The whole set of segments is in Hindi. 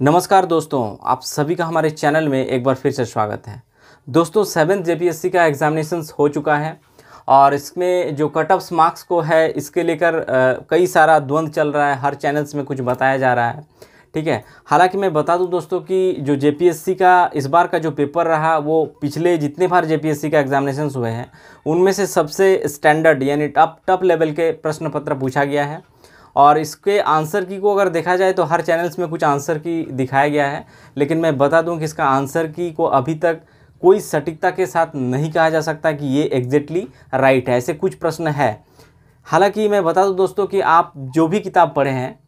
नमस्कार दोस्तों आप सभी का हमारे चैनल में एक बार फिर से स्वागत है दोस्तों सेवन्थ जेपीएससी का एग्ज़ामिनेशन हो चुका है और इसमें जो कट ऑफ मार्क्स को है इसके लेकर कई सारा द्वंद्व चल रहा है हर चैनल्स में कुछ बताया जा रहा है ठीक है हालांकि मैं बता दूं दोस्तों कि जो जे का इस बार का जो पेपर रहा वो पिछले जितने बार जे का एग्जामिनेशन हुए हैं उनमें से सबसे स्टैंडर्ड यानी टप टप लेवल के प्रश्न पत्र पूछा गया है और इसके आंसर की को अगर देखा जाए तो हर चैनल्स में कुछ आंसर की दिखाया गया है लेकिन मैं बता दूं कि इसका आंसर की को अभी तक कोई सटीकता के साथ नहीं कहा जा सकता कि ये एग्जैक्टली राइट है ऐसे कुछ प्रश्न है हालांकि मैं बता दूं दोस्तों कि आप जो भी किताब पढ़े हैं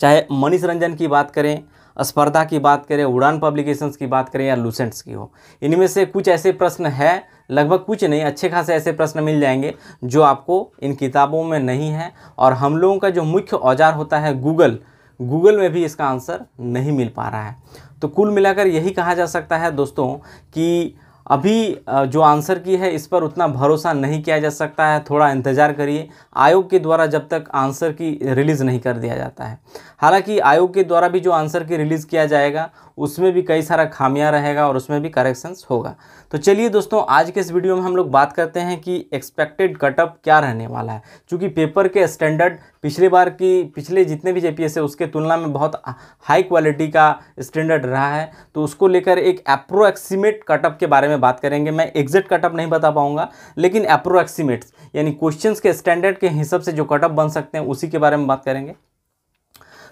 चाहे मनीष रंजन की बात करें स्पर्धा की बात करें उड़ान पब्लिकेशंस की बात करें या लूसेंट्स की हो इनमें से कुछ ऐसे प्रश्न है लगभग कुछ नहीं अच्छे खासे ऐसे प्रश्न मिल जाएंगे जो आपको इन किताबों में नहीं है और हम लोगों का जो मुख्य औजार होता है गूगल गूगल में भी इसका आंसर नहीं मिल पा रहा है तो कुल मिलाकर यही कहा जा सकता है दोस्तों कि अभी जो आंसर की है इस पर उतना भरोसा नहीं किया जा सकता है थोड़ा इंतज़ार करिए आयोग के द्वारा जब तक आंसर की रिलीज़ नहीं कर दिया जाता है हालांकि आयोग के द्वारा भी जो आंसर की रिलीज़ किया जाएगा उसमें भी कई सारा खामियां रहेगा और उसमें भी करेक्शंस होगा तो चलिए दोस्तों आज के इस वीडियो में हम लोग बात करते हैं कि एक्सपेक्टेड कटअप क्या रहने वाला है क्योंकि पेपर के स्टैंडर्ड पिछले बार की पिछले जितने भी जेपीएस है उसके तुलना में बहुत हाई क्वालिटी का स्टैंडर्ड रहा है तो उसको लेकर एक अप्रोक्सीमेट कटअप के बारे में में बात करेंगे मैं एग्जैक्ट कटअप नहीं बता पाऊंगा लेकिन अप्रोक्सीमेट्स यानी क्वेश्चंस के स्टैंडर्ड के हिसाब से जो कटअप बन सकते हैं उसी के बारे में बात करेंगे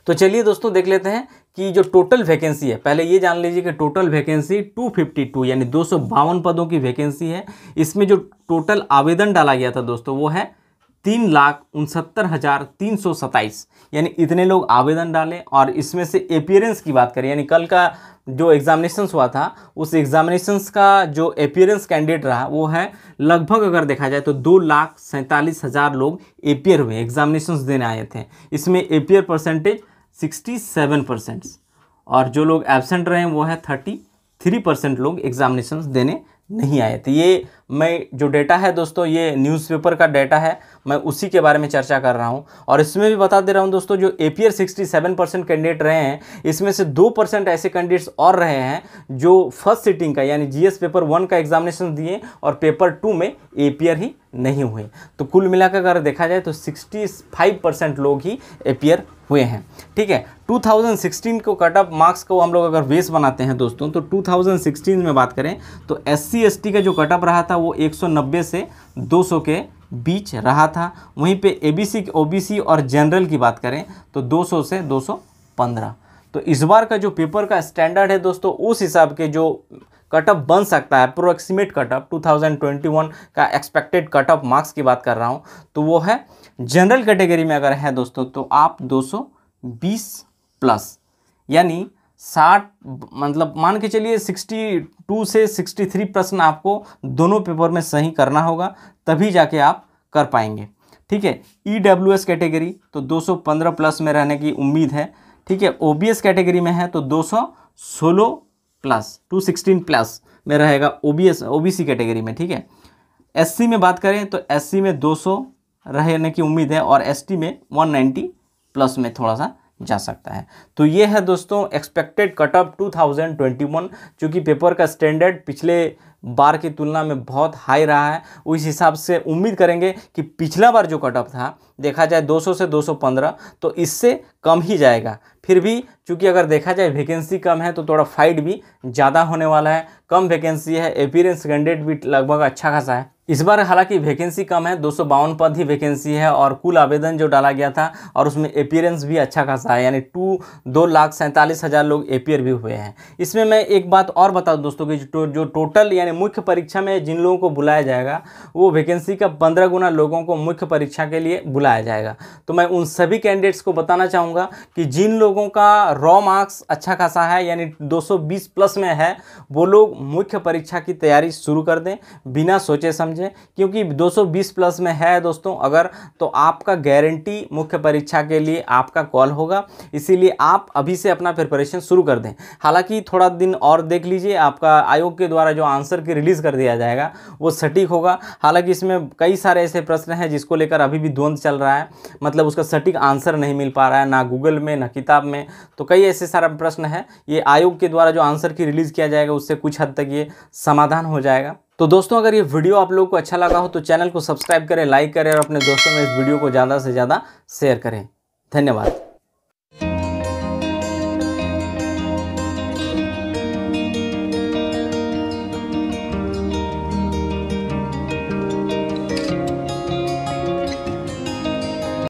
तो चलिए दोस्तों देख लेते हैं कि जो टोटल वैकेंसी है पहले ये जान लीजिए कि टोटल वैकेंसी 252 यानी दो पदों की वैकेंसी है इसमें जो टोटल आवेदन डाला गया था दोस्तों वो है तीन लाख उनसत्तर हज़ार तीन सौ सत्ताईस यानी इतने लोग आवेदन डाले और इसमें से अपियरेंस की बात करें यानी कल का जो एग्ज़ामिनेशंस हुआ था उस एग्ज़ामिनेशंस का जो अपियरेंस कैंडिडेट रहा वो है लगभग अगर देखा जाए तो दो लाख सैंतालीस हज़ार लोग अपियर हुए एग्ज़ामिनेशंस देने आए थे इसमें appear percentage sixty seven percent और जो लोग एबसेंट रहे वो है थर्टी थ्री परसेंट लोग एग्ज़ामिनेशंस देने नहीं आए तो ये मैं जो डेटा है दोस्तों ये न्यूज़पेपर का डेटा है मैं उसी के बारे में चर्चा कर रहा हूँ और इसमें भी बता दे रहा हूँ दोस्तों जो A P sixty seven percent candidate रहे हैं इसमें से दो परसेंट ऐसे कैंडिडेट्स और रहे हैं जो फर्स्ट सिटिंग का यानी जीएस पेपर वन का एग्जामिनेशन दिए और पेपर टू में ए ही नहीं हुए तो कुल मिलाकर अगर देखा जाए तो सिक्सटी फाइव परसेंट लोग ही ए हुए हैं ठीक है 2016 को कट ऑफ मार्क्स को हम लोग अगर बेस बनाते हैं दोस्तों तो 2016 में बात करें तो एस टी का जो कटअप रहा था वो 190 से 200 के बीच रहा था वहीं पे एबीसी ओबीसी और जनरल की बात करें तो 200 से 215 तो इस बार का जो पेपर का स्टैंडर्ड है दोस्तों उस हिसाब के जो कटअप बन सकता है अप्रोक्सीमेट कटअप 2021 का एक्सपेक्टेड कटअप मार्क्स की बात कर रहा हूँ तो वो है जनरल कैटेगरी में अगर है दोस्तों तो आप बीस प्लस यानी साठ मतलब मान के चलिए सिक्सटी टू से सिक्सटी थ्री प्रश्न आपको दोनों पेपर में सही करना होगा तभी जाके आप कर पाएंगे ठीक है ई डब्ल्यू एस कैटेगरी तो दो सौ पंद्रह प्लस में रहने की उम्मीद है ठीक है ओ बी एस कैटेगरी में है तो दो सौ सोलह प्लस टू सिक्सटीन प्लस में रहेगा O B S O B C category में ठीक है एस सी में बात करें तो एस सी में दो सौ रहने की उम्मीद है और एस टी में वन नाइन्टी प्लस में थोड़ा सा जा सकता है तो ये है दोस्तों एक्सपेक्टेड कट ऑफ 2021 चूँकि पेपर का स्टैंडर्ड पिछले बार की तुलना में बहुत हाई रहा है उस हिसाब से उम्मीद करेंगे कि पिछला बार जो कट ऑफ था देखा जाए 200 से 215 तो इससे कम ही जाएगा फिर भी चूंकि अगर देखा जाए वैकेंसी कम है तो थोड़ा फाइट भी ज़्यादा होने वाला है कम वैकेंसी है अपीरेंस कैंडिडेट भी लगभग अच्छा खासा है इस बार हालांकि वैकेंसी कम है दो पद ही वैकेंसी है और कुल आवेदन जो डाला गया था और उसमें अपियरेंस भी अच्छा खासा है यानी टू दो लाख सैंतालीस हज़ार लोग अपियर भी हुए हैं इसमें मैं एक बात और बता दूँ दोस्तों कि जो, जो टोटल यानी मुख्य परीक्षा में जिन लोगों को बुलाया जाएगा वो वैकेंसी का पंद्रह गुना लोगों को मुख्य परीक्षा के लिए बुलाया जाएगा तो मैं उन सभी कैंडिडेट्स को बताना चाहूँगा कि जिन लोगों का रॉ मार्क्स अच्छा खासा है यानी दो प्लस में है वो लोग मुख्य परीक्षा की तैयारी शुरू कर दें बिना सोचे समझे मुझे क्योंकि 220 प्लस में है दोस्तों अगर तो आपका गारंटी मुख्य परीक्षा के लिए आपका कॉल होगा इसीलिए आप अभी से अपना प्रिपरेशन शुरू कर दें हालांकि थोड़ा दिन और देख लीजिए आपका आयोग के द्वारा जो आंसर की रिलीज़ कर दिया जाएगा वो सटीक होगा हालांकि इसमें कई सारे ऐसे प्रश्न हैं जिसको लेकर अभी भी द्वंद्व चल रहा है मतलब उसका सटीक आंसर नहीं मिल पा रहा है ना गूगल में ना किताब में तो कई ऐसे सारा प्रश्न है ये आयोग के द्वारा जो आंसर की रिलीज़ किया जाएगा उससे कुछ हद तक ये समाधान हो जाएगा तो दोस्तों अगर ये वीडियो आप लोगों को अच्छा लगा हो तो चैनल को सब्सक्राइब करें लाइक करें और अपने दोस्तों में इस वीडियो को ज़्यादा से ज़्यादा शेयर करें धन्यवाद